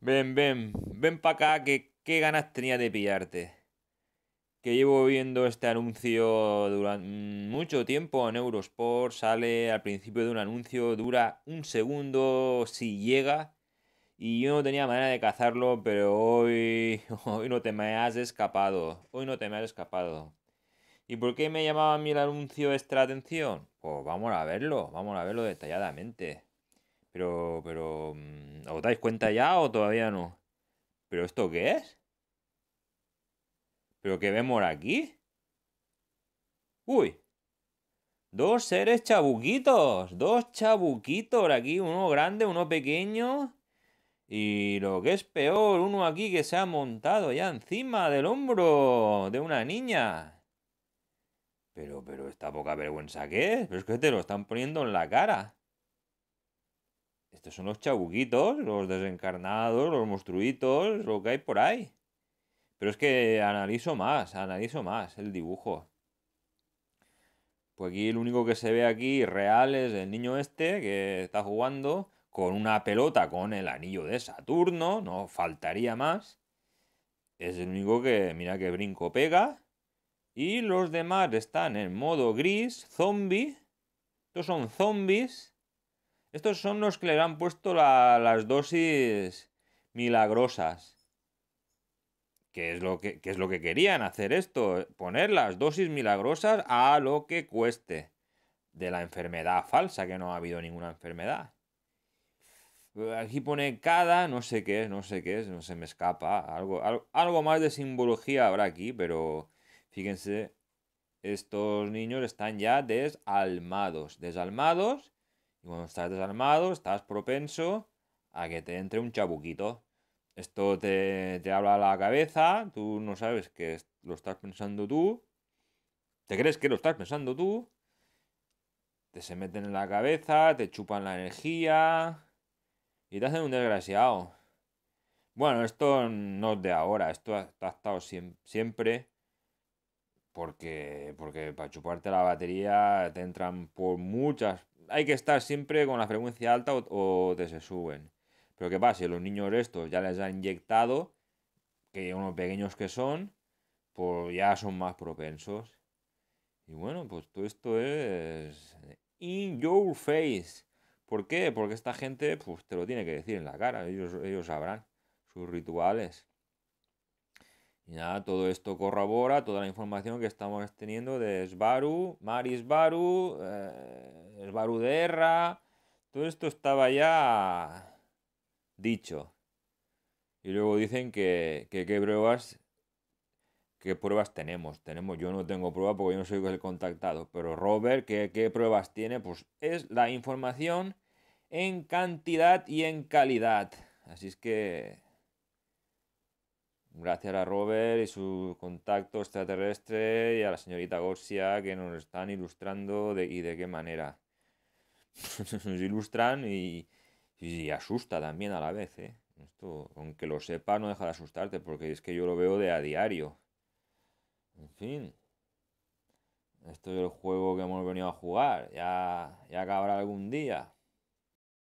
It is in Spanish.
Ven, ven, ven para acá, que qué ganas tenía de pillarte. Que llevo viendo este anuncio durante mm, mucho tiempo en Eurosport, sale al principio de un anuncio, dura un segundo si llega. Y yo no tenía manera de cazarlo, pero hoy, hoy no te me has escapado. Hoy no te me has escapado. ¿Y por qué me llamaba a mí el anuncio extra atención? Pues vamos a verlo, vamos a verlo detalladamente. Pero, pero, mm, ¿os dais cuenta ya o todavía no? ¿Pero esto qué es? ¿Pero qué vemos aquí? ¡Uy! Dos seres chabuquitos, dos chabuquitos aquí, uno grande, uno pequeño. Y lo que es peor, uno aquí que se ha montado ya encima del hombro de una niña. Pero, pero, esta poca vergüenza que es, pero es que te lo están poniendo en la cara estos son los chabuquitos, los desencarnados, los monstruitos, lo que hay por ahí. Pero es que analizo más, analizo más el dibujo. Pues aquí el único que se ve aquí real es el niño este que está jugando con una pelota con el anillo de Saturno, no faltaría más. Es el único que, mira que brinco pega. Y los demás están en modo gris, zombie. Estos son zombies estos son los que le han puesto las dosis milagrosas. ¿Qué es, lo que, es lo que querían hacer esto, poner las dosis milagrosas a lo que cueste de la enfermedad falsa, que no ha habido ninguna enfermedad. Aquí pone cada, no sé qué es, no sé qué es, no se me escapa. Algo, algo, algo más de simbología habrá aquí, pero fíjense, estos niños están ya desalmados. Desalmados y cuando estás desarmado, estás propenso a que te entre un chabuquito. Esto te, habla la cabeza, tú no sabes que lo estás pensando tú, te crees que lo estás pensando tú, te se meten en la cabeza, te chupan la energía y te hacen un desgraciado. Bueno, esto no es de ahora, esto ha, ha estado siempre porque, porque para chuparte la batería te entran por muchas hay que estar siempre con la frecuencia alta o, te se suben. Pero ¿qué pasa? Si los niños estos ya les han inyectado, que unos pequeños que son, pues ya son más propensos. Y bueno, pues todo esto es in your face. ¿Por qué? Porque esta gente pues, te lo tiene que decir en la cara, ellos, ellos sabrán sus rituales. Y nada, todo esto corrobora toda la información que estamos teniendo de Sbaru, Maris eh, el Baruderra, todo esto estaba ya dicho. Y luego dicen que, qué pruebas, pruebas tenemos. Tenemos, yo no tengo prueba porque yo no soy el contactado. Pero Robert, ¿qué, pruebas tiene? Pues es la información en cantidad y en calidad. Así es que gracias a Robert y su contacto extraterrestre y a la señorita Gorsia que nos están ilustrando de, y de qué manera nos ilustran y, asusta también a la vez. ¿eh? Esto, aunque lo sepa, no deja de asustarte porque es que yo lo veo de a diario. En fin. Esto es el juego que hemos venido a jugar. Ya, ya acabará algún día.